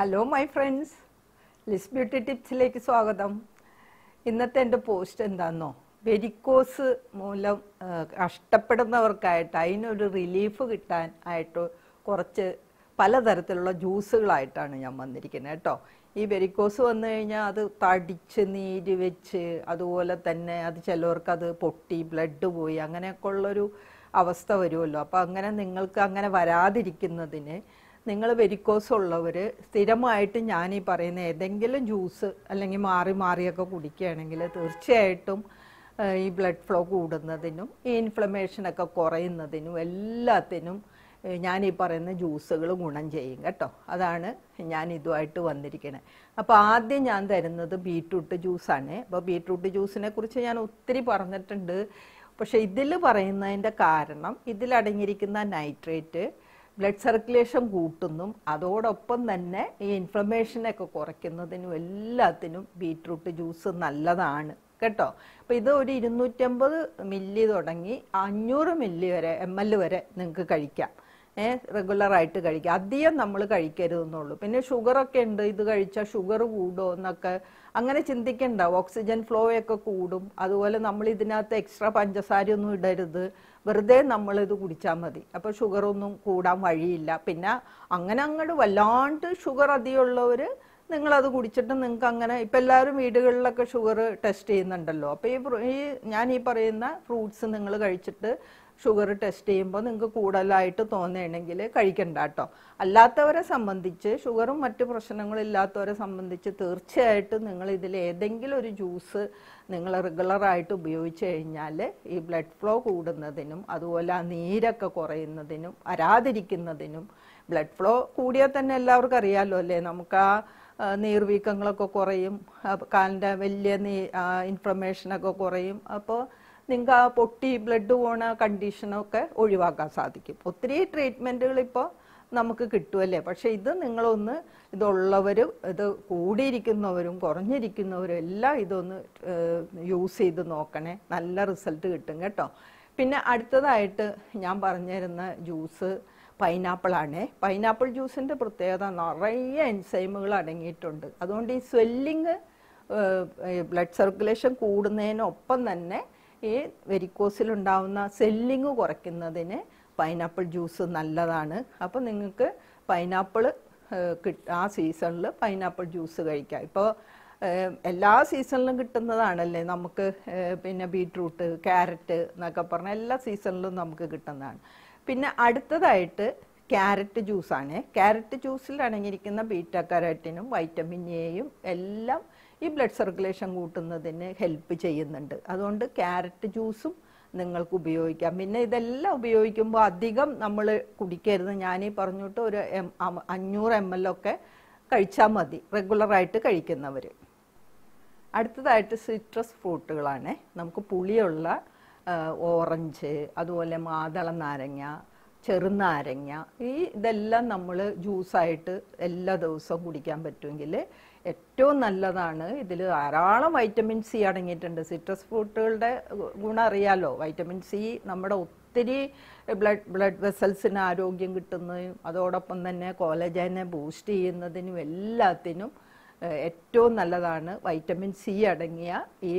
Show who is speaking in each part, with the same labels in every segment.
Speaker 1: hello my friends Liz beauty ടിപ്സിലേക്ക് സ്വാഗതം ഇന്നത്തെ എൻ്റെ പോസ്റ്റ് എന്താണെന്നോ വെരിക്കോസ് മൂലം കഷ്ടപ്പെടുന്നവർക്കായിട്ട് അതിനൊരു റിലീഫ് കിട്ടാൻ ആയിട്ട് കുറച്ച് പലതരത്തിലുള്ള ജ്യൂസുകളായിട്ടാണ് ഞാൻ വന്നിരിക്കുന്നത് കേട്ടോ ഈ വെരിക്കോസ് വന്നു കഴിഞ്ഞാൽ അത് തടിച്ച് നീര് വെച്ച് അതുപോലെ തന്നെ അത് ചിലവർക്ക് അത് പൊട്ടി ബ്ലഡ് പോയി അങ്ങനെയൊക്കെ ഉള്ളൊരു അവസ്ഥ വരുമല്ലോ അപ്പോൾ അങ്ങനെ നിങ്ങൾക്ക് അങ്ങനെ വരാതിരിക്കുന്നതിന് നിങ്ങൾ വെരിക്കോസ് ഉള്ളവർ സ്ഥിരമായിട്ട് ഞാൻ ഈ പറയുന്ന ഏതെങ്കിലും ജ്യൂസ് അല്ലെങ്കിൽ മാറി മാറിയൊക്കെ കുടിക്കുകയാണെങ്കിൽ തീർച്ചയായിട്ടും ഈ ബ്ലഡ് ഫ്ലോ കൂടുന്നതിനും ഈ ഇൻഫ്ലമേഷനൊക്കെ കുറയുന്നതിനും എല്ലാത്തിനും ഞാൻ ഈ പറയുന്ന ജ്യൂസുകൾ ഗുണം ചെയ്യും കേട്ടോ അതാണ് ഞാൻ ഇതുമായിട്ട് വന്നിരിക്കണേ അപ്പോൾ ആദ്യം ഞാൻ തരുന്നത് ബീട്രൂട്ട് ജ്യൂസാണ് അപ്പോൾ ബീട്രൂട്ട് ജ്യൂസിനെ കുറിച്ച് ഞാൻ ഒത്തിരി പറഞ്ഞിട്ടുണ്ട് പക്ഷേ ഇതിൽ പറയുന്നതിൻ്റെ കാരണം ഇതിലടങ്ങിയിരിക്കുന്ന നൈട്രേറ്റ് ബ്ലഡ് സർക്കുലേഷൻ കൂട്ടുന്നും അതോടൊപ്പം തന്നെ ഈ ഇൻഫ്ലമേഷനൊക്കെ കുറയ്ക്കുന്നതിനും എല്ലാത്തിനും ബീട്രൂട്ട് ജ്യൂസ് നല്ലതാണ് കേട്ടോ അപ്പോൾ ഇത് ഒരു ഇരുന്നൂറ്റമ്പത് മില്ലി തുടങ്ങി അഞ്ഞൂറ് മില്ലി വരെ എം എൽ വരെ നിങ്ങൾക്ക് കഴിക്കാം ഏഹ് റെഗുലറായിട്ട് കഴിക്കാം അധികം നമ്മൾ കഴിക്കരുതെന്നുള്ളൂ പിന്നെ ഷുഗറൊക്കെ ഉണ്ട് ഇത് കഴിച്ചാൽ ഷുഗർ കൂടുമോ എന്നൊക്കെ അങ്ങനെ ചിന്തിക്കണ്ട ഓക്സിജൻ ഫ്ലോ ഒക്കെ കൂടും അതുപോലെ നമ്മൾ ഇതിനകത്ത് എക്സ്ട്രാ പഞ്ചസാരയൊന്നും ഇടരുത് വെറുതെ നമ്മളിത് കുടിച്ചാൽ മതി അപ്പോൾ ഷുഗറൊന്നും കൂടാൻ വഴിയില്ല പിന്നെ അങ്ങനെ അങ്ങോട്ട് വല്ലാണ്ട് ഷുഗർ അധികമുള്ളവർ നിങ്ങളത് കുടിച്ചിട്ട് നിങ്ങൾക്ക് അങ്ങനെ ഇപ്പം എല്ലാവരും വീടുകളിലൊക്കെ ഷുഗർ ടെസ്റ്റ് ചെയ്യുന്നുണ്ടല്ലോ അപ്പോൾ ഈ ഈ ഞാൻ ഈ പറയുന്ന ഫ്രൂട്ട്സ് നിങ്ങൾ കഴിച്ചിട്ട് ഷുഗർ ടെസ്റ്റ് ചെയ്യുമ്പോൾ നിങ്ങൾക്ക് കൂടുതലായിട്ട് തോന്നുകയാണെങ്കിൽ കഴിക്കണ്ട കേട്ടോ അല്ലാത്തവരെ സംബന്ധിച്ച് ഷുഗറും പ്രശ്നങ്ങളും പ്രശ്നങ്ങളില്ലാത്തവരെ സംബന്ധിച്ച് തീർച്ചയായിട്ടും നിങ്ങൾ ഇതിൽ ഏതെങ്കിലും ഒരു ജ്യൂസ് നിങ്ങൾ റെഗുലറായിട്ട് ഉപയോഗിച്ച് കഴിഞ്ഞാൽ ഈ ബ്ലഡ് ഫ്ലോ കൂടുന്നതിനും അതുപോലെ ആ നീരൊക്കെ കുറയുന്നതിനും വരാതിരിക്കുന്നതിനും ബ്ലഡ് ഫ്ലോ കൂടിയാൽ തന്നെ എല്ലാവർക്കും അറിയാമല്ലോ അല്ലേ നമുക്ക് ആ നീർവീക്കങ്ങളൊക്കെ കുറയും കാലിൻ്റെ വലിയ നീ ഇൻഫ്ലമേഷനൊക്കെ കുറയും അപ്പോൾ നിങ്ങൾക്ക് ആ പൊട്ടി ബ്ലഡ് പോണ കണ്ടീഷനൊക്കെ ഒഴിവാക്കാൻ സാധിക്കും ഒത്തിരി ട്രീറ്റ്മെൻറ്റുകൾ ഇപ്പോൾ നമുക്ക് കിട്ടുമല്ലേ പക്ഷേ ഇത് നിങ്ങളൊന്ന് ഇതുള്ളവരും ഇത് കൂടിയിരിക്കുന്നവരും കുറഞ്ഞിരിക്കുന്നവരും എല്ലാം ഇതൊന്ന് യൂസ് ചെയ്ത് നോക്കണേ നല്ല റിസൾട്ട് കിട്ടും കേട്ടോ പിന്നെ അടുത്തതായിട്ട് ഞാൻ പറഞ്ഞിരുന്ന ജ്യൂസ് പൈനാപ്പിളാണ് പൈനാപ്പിൾ ജ്യൂസിൻ്റെ പ്രത്യേകത നിറയെ എൻസൈമുകൾ അടങ്ങിയിട്ടുണ്ട് അതുകൊണ്ട് ഈ സ്വെല്ലിങ് ബ്ലഡ് സർക്കുലേഷൻ കൂടുന്നതിനൊപ്പം തന്നെ ഈ ഉണ്ടാവുന്ന സെല്ലിങ് കുറയ്ക്കുന്നതിന് പൈനാപ്പിൾ ജ്യൂസ് നല്ലതാണ് അപ്പോൾ നിങ്ങൾക്ക് പൈനാപ്പിൾ ആ സീസണിൽ പൈനാപ്പിൾ ജ്യൂസ് കഴിക്കാം ഇപ്പോൾ എല്ലാ സീസണിലും കിട്ടുന്നതാണല്ലേ നമുക്ക് പിന്നെ ബീട്രൂട്ട് ക്യാരറ്റ് എന്നൊക്കെ പറഞ്ഞാൽ എല്ലാ സീസണിലും നമുക്ക് കിട്ടുന്നതാണ് പിന്നെ അടുത്തതായിട്ട് ക്യാരറ്റ് ജ്യൂസാണ് ക്യാരറ്റ് ജ്യൂസിൽ അടങ്ങിയിരിക്കുന്ന ബീറ്റ കരാറ്റിനും വൈറ്റമിൻ എയും എല്ലാം ഈ ബ്ലഡ് സർക്കുലേഷൻ കൂട്ടുന്നതിന് ഹെൽപ്പ് ചെയ്യുന്നുണ്ട് അതുകൊണ്ട് ക്യാരറ്റ് ജ്യൂസും നിങ്ങൾക്ക് ഉപയോഗിക്കാം പിന്നെ ഇതെല്ലാം ഉപയോഗിക്കുമ്പോൾ അധികം നമ്മൾ കുടിക്കരുത് ഞാനീ പറഞ്ഞിട്ട് ഒരു എം അഞ്ഞൂറ് എം എൽ ഒക്കെ കഴിച്ചാൽ മതി റെഗുലറായിട്ട് കഴിക്കുന്നവർ അടുത്തതായിട്ട് സിട്രസ് ഫ്രൂട്ടുകളാണ് നമുക്ക് പുളിയുള്ള ഓറഞ്ച് അതുപോലെ മാതള നാരങ്ങ ചെറുനാരങ്ങ ഈ ഇതെല്ലാം നമ്മൾ ജ്യൂസായിട്ട് എല്ലാ ദിവസവും കുടിക്കാൻ പറ്റുമെങ്കിൽ ഏറ്റവും നല്ലതാണ് ഇതിൽ ധാരാളം വൈറ്റമിൻ സി അടങ്ങിയിട്ടുണ്ട് സിട്രസ് ഫ്രൂട്ടുകളുടെ ഗുണം അറിയാലോ വൈറ്റമിൻ സി നമ്മുടെ ഒത്തിരി ബ്ലഡ് ബ്ലഡ് വെസൽസിന് ആരോഗ്യം കിട്ടുന്നതിനും അതോടൊപ്പം തന്നെ കോളജനെ ബൂസ്റ്റ് ചെയ്യുന്നതിനും എല്ലാത്തിനും ഏറ്റവും നല്ലതാണ് വൈറ്റമിൻ സി അടങ്ങിയ ഈ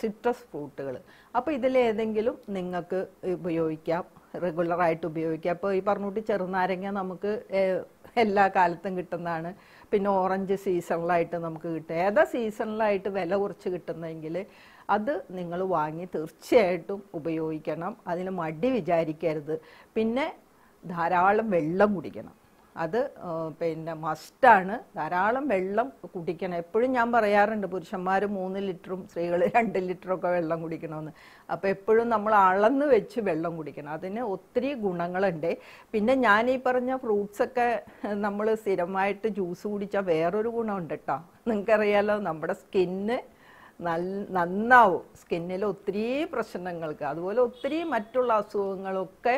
Speaker 1: സിട്രസ് ഫ്രൂട്ടുകൾ അപ്പോൾ ഇതിലേതെങ്കിലും നിങ്ങൾക്ക് ഉപയോഗിക്കാം റെഗുലറായിട്ട് ഉപയോഗിക്കുക അപ്പോൾ ഈ പറഞ്ഞുകൂട്ടി ചെറുനാരങ്ങ നമുക്ക് എല്ലാ കാലത്തും കിട്ടുന്നതാണ് പിന്നെ ഓറഞ്ച് സീസണിലായിട്ട് നമുക്ക് കിട്ടുക ഏതാ സീസണിലായിട്ട് വില കുറച്ച് കിട്ടുന്നെങ്കിൽ അത് നിങ്ങൾ വാങ്ങി തീർച്ചയായിട്ടും ഉപയോഗിക്കണം അതിന് മടി വിചാരിക്കരുത് പിന്നെ ധാരാളം വെള്ളം കുടിക്കണം അത് പിന്നെ മസ്റ്റാണ് ധാരാളം വെള്ളം കുടിക്കണം എപ്പോഴും ഞാൻ പറയാറുണ്ട് പുരുഷന്മാർ മൂന്ന് ലിറ്ററും സ്ത്രീകൾ രണ്ട് ലിറ്ററൊക്കെ വെള്ളം കുടിക്കണമെന്ന് അപ്പോൾ എപ്പോഴും നമ്മൾ അളന്ന് വെച്ച് വെള്ളം കുടിക്കണം അതിന് ഒത്തിരി ഗുണങ്ങളുണ്ട് പിന്നെ ഞാൻ ഈ പറഞ്ഞ ഫ്രൂട്ട്സൊക്കെ നമ്മൾ സ്ഥിരമായിട്ട് ജ്യൂസ് കുടിച്ചാൽ വേറൊരു ഗുണമുണ്ട് കേട്ടോ നിങ്ങൾക്കറിയാലോ നമ്മുടെ സ്കിന്ന് നന്നാവും സ്കിന്നിൽ ഒത്തിരി പ്രശ്നങ്ങൾക്ക് അതുപോലെ ഒത്തിരി മറ്റുള്ള അസുഖങ്ങളൊക്കെ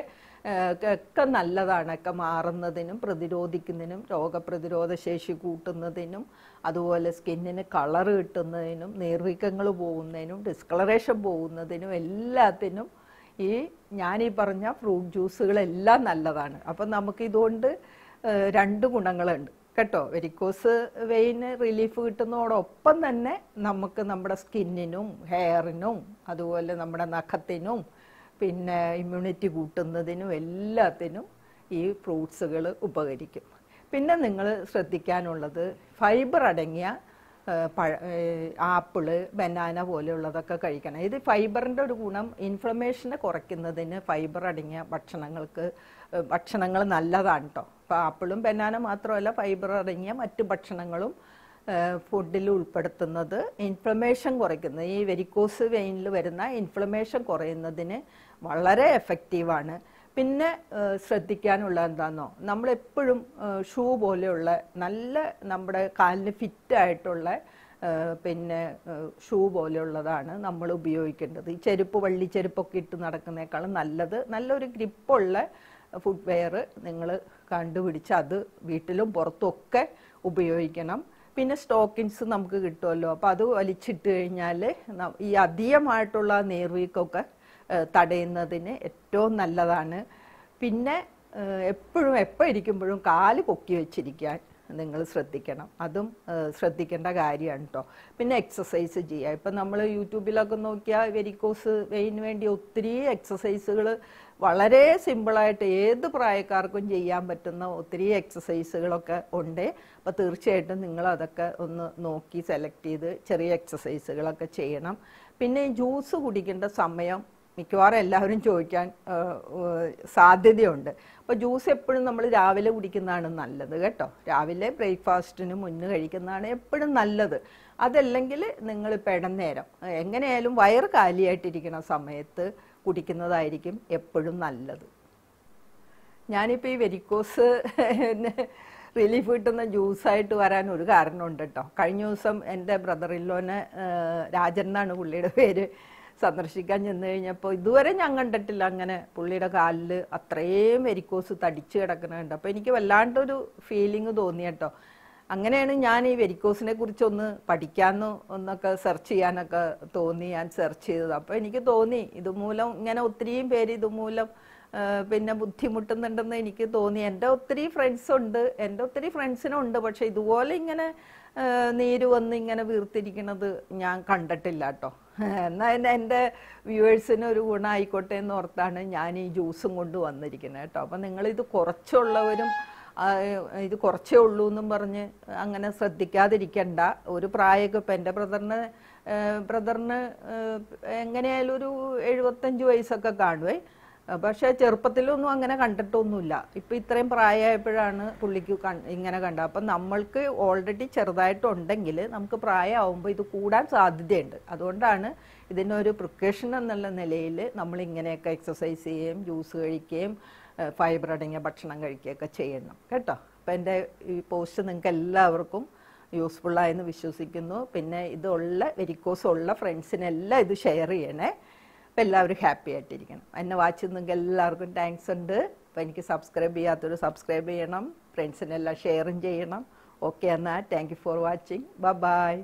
Speaker 1: ഒക്കെ നല്ലതാണ് ഒക്കെ മാറുന്നതിനും പ്രതിരോധിക്കുന്നതിനും രോഗപ്രതിരോധ ശേഷി കൂട്ടുന്നതിനും അതുപോലെ സ്കിന്നിന് കളർ കിട്ടുന്നതിനും നീർവീക്കങ്ങൾ പോകുന്നതിനും ഡിസ്കളറേഷൻ പോകുന്നതിനും എല്ലാത്തിനും ഈ ഞാനീ പറഞ്ഞ ഫ്രൂട്ട് ജ്യൂസുകളെല്ലാം നല്ലതാണ് അപ്പം നമുക്കിതുകൊണ്ട് രണ്ട് ഗുണങ്ങളുണ്ട് കേട്ടോ വെരിക്കോസ് വെയിന് റിലീഫ് കിട്ടുന്നതോടൊപ്പം തന്നെ നമുക്ക് നമ്മുടെ സ്കിന്നിനും ഹെയറിനും അതുപോലെ നമ്മുടെ നഖത്തിനും പിന്നെ ഇമ്മ്യൂണിറ്റി കൂട്ടുന്നതിനും എല്ലാത്തിനും ഈ ഫ്രൂട്ട്സുകൾ ഉപകരിക്കും പിന്നെ നിങ്ങൾ ശ്രദ്ധിക്കാനുള്ളത് ഫൈബർ അടങ്ങിയ പഴ ആപ്പിള് ബനാന പോലെയുള്ളതൊക്കെ കഴിക്കണം ഇത് ഫൈബറിൻ്റെ ഒരു ഗുണം ഇൻഫ്ലമേഷനെ കുറയ്ക്കുന്നതിന് ഫൈബർ അടങ്ങിയ ഭക്ഷണങ്ങൾക്ക് ഭക്ഷണങ്ങൾ നല്ലതാണ് കേട്ടോ അപ്പോൾ ആപ്പിളും ബനാന മാത്രമല്ല ഫൈബർ അടങ്ങിയ മറ്റു ഭക്ഷണങ്ങളും ഫുഡിൽ ഉൾപ്പെടുത്തുന്നത് ഇൻഫ്ലമേഷൻ കുറയ്ക്കുന്നത് ഈ വെരിക്കോസ് വെയിനിൽ വരുന്ന ഇൻഫ്ലമേഷൻ കുറയുന്നതിന് വളരെ എഫക്റ്റീവാണ് പിന്നെ ശ്രദ്ധിക്കാനുള്ള എന്താണെന്നോ നമ്മളെപ്പോഴും ഷൂ പോലെയുള്ള നല്ല നമ്മുടെ കാലിന് ഫിറ്റായിട്ടുള്ള പിന്നെ ഷൂ പോലെയുള്ളതാണ് നമ്മൾ ഉപയോഗിക്കേണ്ടത് ഈ ചെരുപ്പ് വള്ളി ചെരുപ്പൊക്കെ ഇട്ട് നടക്കുന്നേക്കാളും നല്ലത് നല്ലൊരു ഗ്രിപ്പുള്ള വെയർ നിങ്ങൾ കണ്ടുപിടിച്ച് അത് വീട്ടിലും പുറത്തുമൊക്കെ ഉപയോഗിക്കണം പിന്നെ സ്റ്റോക്കിൻസ് നമുക്ക് കിട്ടുമല്ലോ അപ്പോൾ അത് വലിച്ചിട്ട് കഴിഞ്ഞാൽ ഈ അധികമായിട്ടുള്ള നേർവീക്കൊക്കെ തടയുന്നതിന് ഏറ്റവും നല്ലതാണ് പിന്നെ എപ്പോഴും എപ്പോൾ ഇരിക്കുമ്പോഴും കാല് പൊക്കി വെച്ചിരിക്കാൻ നിങ്ങൾ ശ്രദ്ധിക്കണം അതും ശ്രദ്ധിക്കേണ്ട കാര്യമാണ് കേട്ടോ പിന്നെ എക്സസൈസ് ചെയ്യുക ഇപ്പം നമ്മൾ യൂട്യൂബിലൊക്കെ നോക്കിയാൽ വെരിക്കോസ് വെയിന് വേണ്ടി ഒത്തിരി എക്സസൈസുകൾ വളരെ സിമ്പിളായിട്ട് ഏത് പ്രായക്കാർക്കും ചെയ്യാൻ പറ്റുന്ന ഒത്തിരി എക്സസൈസുകളൊക്കെ ഉണ്ട് അപ്പോൾ തീർച്ചയായിട്ടും നിങ്ങൾ അതൊക്കെ ഒന്ന് നോക്കി സെലക്ട് ചെയ്ത് ചെറിയ എക്സസൈസുകളൊക്കെ ചെയ്യണം പിന്നെ ജ്യൂസ് കുടിക്കേണ്ട സമയം മിക്കവാറും എല്ലാവരും ചോദിക്കാൻ സാധ്യതയുണ്ട് അപ്പോൾ ജ്യൂസ് എപ്പോഴും നമ്മൾ രാവിലെ കുടിക്കുന്നതാണ് നല്ലത് കേട്ടോ രാവിലെ ബ്രേക്ക്ഫാസ്റ്റിന് മുന്ന് കഴിക്കുന്നതാണ് എപ്പോഴും നല്ലത് അതല്ലെങ്കിൽ നിങ്ങൾ നേരം എങ്ങനെയായാലും വയറ് കാലിയായിട്ടിരിക്കുന്ന സമയത്ത് കുടിക്കുന്നതായിരിക്കും എപ്പോഴും നല്ലത് ഞാനിപ്പോൾ ഈ വെരിക്കോസ് റിലീഫ് കിട്ടുന്ന ജ്യൂസായിട്ട് വരാൻ ഒരു കാരണമുണ്ട് കേട്ടോ കഴിഞ്ഞ ദിവസം എൻ്റെ ബ്രദറില്ലോനെ രാജൻ എന്നാണ് പുള്ളിയുടെ പേര് സന്ദർശിക്കാൻ ചെന്ന് കഴിഞ്ഞപ്പോൾ ഇതുവരെ ഞാൻ കണ്ടിട്ടില്ല അങ്ങനെ പുള്ളിയുടെ കാലിൽ അത്രയും വെരിക്കോസ് തടിച്ച് കിടക്കുന്നത് അപ്പോൾ എനിക്ക് വല്ലാണ്ടൊരു ഫീലിംഗ് തോന്നി കേട്ടോ അങ്ങനെയാണ് ഞാൻ ഈ വെരിക്കോസിനെ കുറിച്ച് ഒന്ന് പഠിക്കാമെന്ന് ഒന്നൊക്കെ സെർച്ച് ചെയ്യാനൊക്കെ തോന്നി ഞാൻ സെർച്ച് ചെയ്തത് അപ്പോൾ എനിക്ക് തോന്നി ഇതുമൂലം ഇങ്ങനെ ഒത്തിരിയും പേര് ഇതുമൂലം പിന്നെ ബുദ്ധിമുട്ടുന്നുണ്ടെന്ന് എനിക്ക് തോന്നി എൻ്റെ ഒത്തിരി ഫ്രണ്ട്സ് ഉണ്ട് എൻ്റെ ഒത്തിരി ഫ്രണ്ട്സിനുണ്ട് പക്ഷേ ഇതുപോലെ ഇങ്ങനെ നീര് വന്ന് ഇങ്ങനെ വീർത്തിരിക്കുന്നത് ഞാൻ കണ്ടിട്ടില്ല കേട്ടോ എന്നാൽ എൻ്റെ വ്യൂവേഴ്സിന് ഒരു ഗുണമായിക്കോട്ടെ എന്ന് ഓർത്താണ് ഞാൻ ഈ ജ്യൂസും കൊണ്ട് വന്നിരിക്കുന്നത് കേട്ടോ അപ്പം നിങ്ങളിത് കുറച്ചുള്ളവരും ഇത് കുറച്ചേ ഉള്ളൂ എന്നും പറഞ്ഞ് അങ്ങനെ ശ്രദ്ധിക്കാതിരിക്കണ്ട ഒരു പ്രായമൊക്കെ ഇപ്പം എൻ്റെ ബ്രദറിന് ബ്രദറിന് എങ്ങനെയായാലും ഒരു എഴുപത്തഞ്ച് വയസ്സൊക്കെ കാണുവേ പക്ഷേ ചെറുപ്പത്തിലൊന്നും അങ്ങനെ കണ്ടിട്ടൊന്നുമില്ല ഇപ്പം ഇത്രയും പ്രായമായപ്പോഴാണ് പുള്ളിക്ക് ഇങ്ങനെ കണ്ടത് അപ്പം നമ്മൾക്ക് ഓൾറെഡി ചെറുതായിട്ടുണ്ടെങ്കിൽ നമുക്ക് പ്രായമാവുമ്പോൾ ഇത് കൂടാൻ സാധ്യതയുണ്ട് അതുകൊണ്ടാണ് ഇതിനൊരു പ്രിക്കഷൻ എന്നുള്ള നിലയിൽ നമ്മൾ ഇങ്ങനെയൊക്കെ എക്സസൈസ് ചെയ്യുകയും ജ്യൂസ് കഴിക്കുകയും ഫൈബർ അടങ്ങിയ ഭക്ഷണം കഴിക്കുകയൊക്കെ ചെയ്യണം കേട്ടോ അപ്പോൾ എൻ്റെ ഈ പോസ്റ്റ് നിങ്ങൾക്ക് എല്ലാവർക്കും യൂസ്ഫുള്ളായെന്ന് വിശ്വസിക്കുന്നു പിന്നെ ഇതുള്ള വെരിക്കോസ് ഉള്ള ഫ്രണ്ട്സിനെല്ലാം ഇത് ഷെയർ ചെയ്യണേ അപ്പോൾ എല്ലാവരും ഹാപ്പി ആയിട്ടിരിക്കണം എന്നെ വാച്ച് നിങ്ങൾക്ക് എല്ലാവർക്കും താങ്ക്സ് ഉണ്ട് അപ്പം എനിക്ക് സബ്സ്ക്രൈബ് ചെയ്യാത്തവർ സബ്സ്ക്രൈബ് ചെയ്യണം ഫ്രണ്ട്സിനെല്ലാം ഷെയറും ചെയ്യണം ഓക്കെ എന്നാൽ താങ്ക് യു ഫോർ വാച്ചിങ് ബ ബൈ